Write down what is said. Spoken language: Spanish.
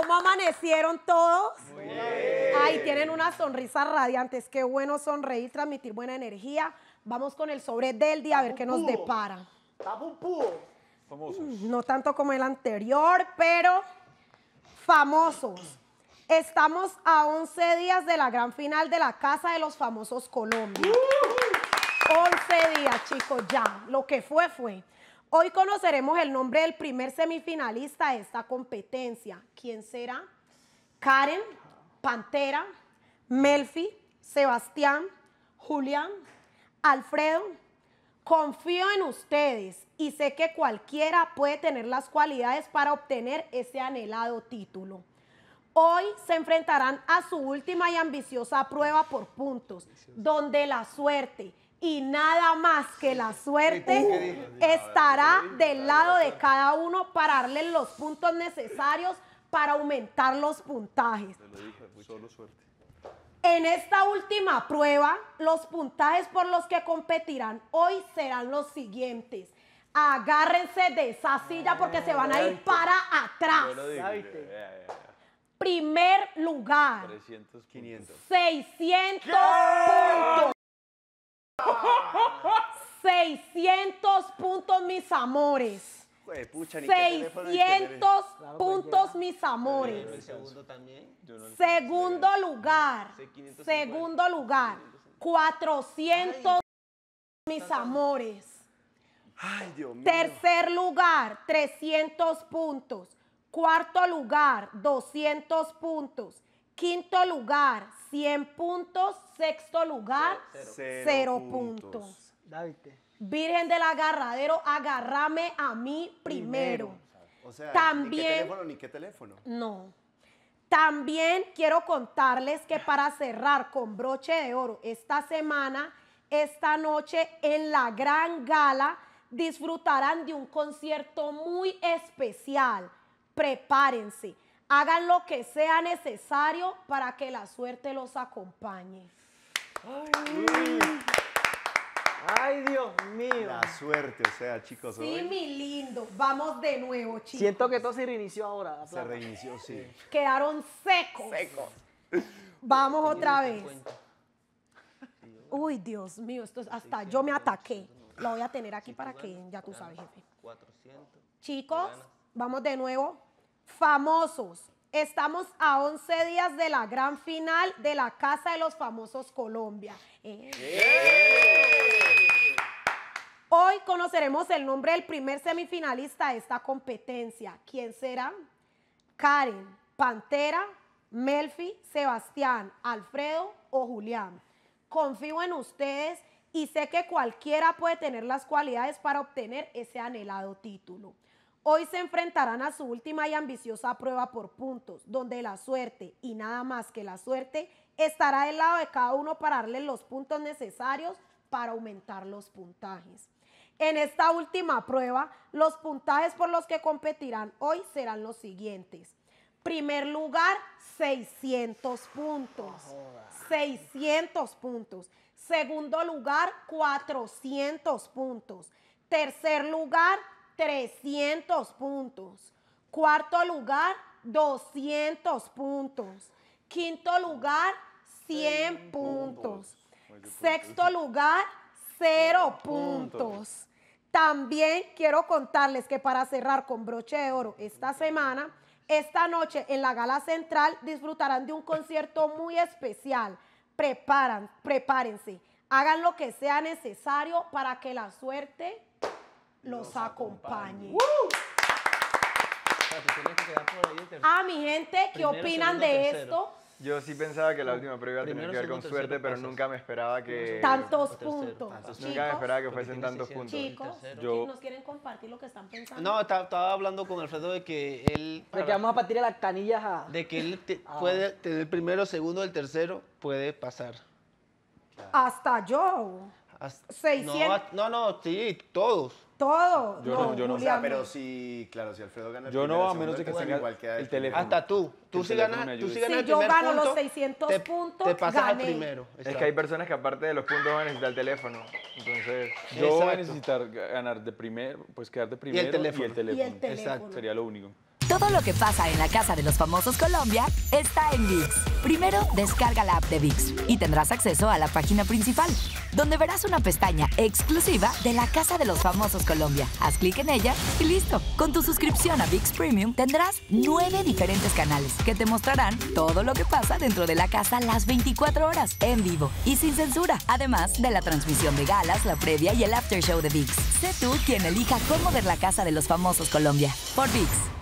¿Cómo amanecieron todos? Ay, tienen una sonrisa radiante. Es que bueno sonreír, transmitir buena energía. Vamos con el sobre del día a ver qué nos depara. Famosos. Mm, no tanto como el anterior, pero famosos. Estamos a 11 días de la gran final de la Casa de los Famosos Colombia. 11 uh-huh. días, chicos, ya. Lo que fue, fue. Hoy conoceremos el nombre del primer semifinalista de esta competencia. ¿Quién será? Karen, Pantera, Melfi, Sebastián, Julián, Alfredo. Confío en ustedes y sé que cualquiera puede tener las cualidades para obtener ese anhelado título. Hoy se enfrentarán a su última y ambiciosa prueba por puntos, donde la suerte, y nada más que la suerte estará del lado de cada uno para darle los puntos necesarios para aumentar los puntajes. Solo suerte. En esta última prueba, los puntajes por los que competirán hoy serán los siguientes. Agárrense de esa silla porque se van a ir para atrás. Primer lugar. 300, 500. 600 puntos. 600 puntos, mis amores. 600 pues, puntos, mis amores. segundo lugar. Segundo lugar. 400, puntos mis amores. Ay, Dios mío. Tercer lugar, 300 puntos. Cuarto lugar, 200 puntos. Quinto lugar, 100 puntos. Sexto lugar, 0 puntos. puntos. David. Virgen del agarradero, agárrame a mí primero. O sea, también, qué teléfono, ni qué teléfono. No. También quiero contarles que para cerrar con broche de oro esta semana, esta noche en la gran gala, disfrutarán de un concierto muy especial. Prepárense, hagan lo que sea necesario para que la suerte los acompañe. Ay, Ay Dios la suerte, o sea, chicos. Sí, mi lindo. Vamos de nuevo, chicos. Siento que todo se reinició ahora. Se reinició, sí. Quedaron secos. Secos. Vamos otra vez. Uy, Dios mío, esto es hasta yo me ataqué. La Lo voy a tener aquí para que ya tú sabes, jefe. 400. Chicos, vamos de nuevo. Famosos. Estamos a 11 días de la gran final de la Casa de los Famosos Colombia. Eh. Hoy conoceremos el nombre del primer semifinalista de esta competencia. ¿Quién será? Karen, Pantera, Melfi, Sebastián, Alfredo o Julián. Confío en ustedes y sé que cualquiera puede tener las cualidades para obtener ese anhelado título. Hoy se enfrentarán a su última y ambiciosa prueba por puntos, donde la suerte y nada más que la suerte estará del lado de cada uno para darle los puntos necesarios para aumentar los puntajes. En esta última prueba, los puntajes por los que competirán hoy serán los siguientes. Primer lugar, 600 puntos. 600 puntos. Segundo lugar, 400 puntos. Tercer lugar, 300 puntos. Cuarto lugar, 200 puntos. Quinto lugar, 100 puntos. Sexto lugar, cero puntos. También quiero contarles que para cerrar con broche de oro esta semana, esta noche en la Gala Central disfrutarán de un concierto muy especial. Preparan, prepárense, hagan lo que sea necesario para que la suerte los, acompañe. ah, mi gente, ¿qué opinan de esto? Yo sí pensaba que la última prueba tenía que ver con suerte, pero nunca me esperaba que... Tantos puntos. Nunca me esperaba que fuesen tantos puntos. Chicos, yo... nos quieren compartir lo que están pensando. No, estaba hablando con Alfredo de que él... De que vamos a partir las canillas a... De que él puede tener el primero, segundo, el tercero, puede pasar. Hasta yo. 600. No, no, sí, todos. Todo. Yo no, no, yo no. pero si, claro, si Alfredo gana el Yo no, a menos de que sea igual que el teléfono. Hasta tú. Tú sí ganas, tú si yo gano los 600 puntos, te pasas al primero. Es que hay personas que aparte de los puntos van a necesitar el teléfono. Entonces, yo voy a necesitar ganar de primero, pues quedar de primero y el teléfono. Y el teléfono. Y el teléfono. Exacto. Sería lo único. Todo lo que pasa en la casa de los famosos Colombia está en VIX. Primero, descarga la app de VIX y tendrás acceso a la página principal donde verás una pestaña exclusiva de la Casa de los Famosos Colombia. Haz clic en ella y listo. Con tu suscripción a VIX Premium tendrás nueve diferentes canales que te mostrarán todo lo que pasa dentro de la casa las 24 horas, en vivo y sin censura. Además de la transmisión de galas, la previa y el after show de VIX. Sé tú quien elija cómo ver la Casa de los Famosos Colombia. Por VIX.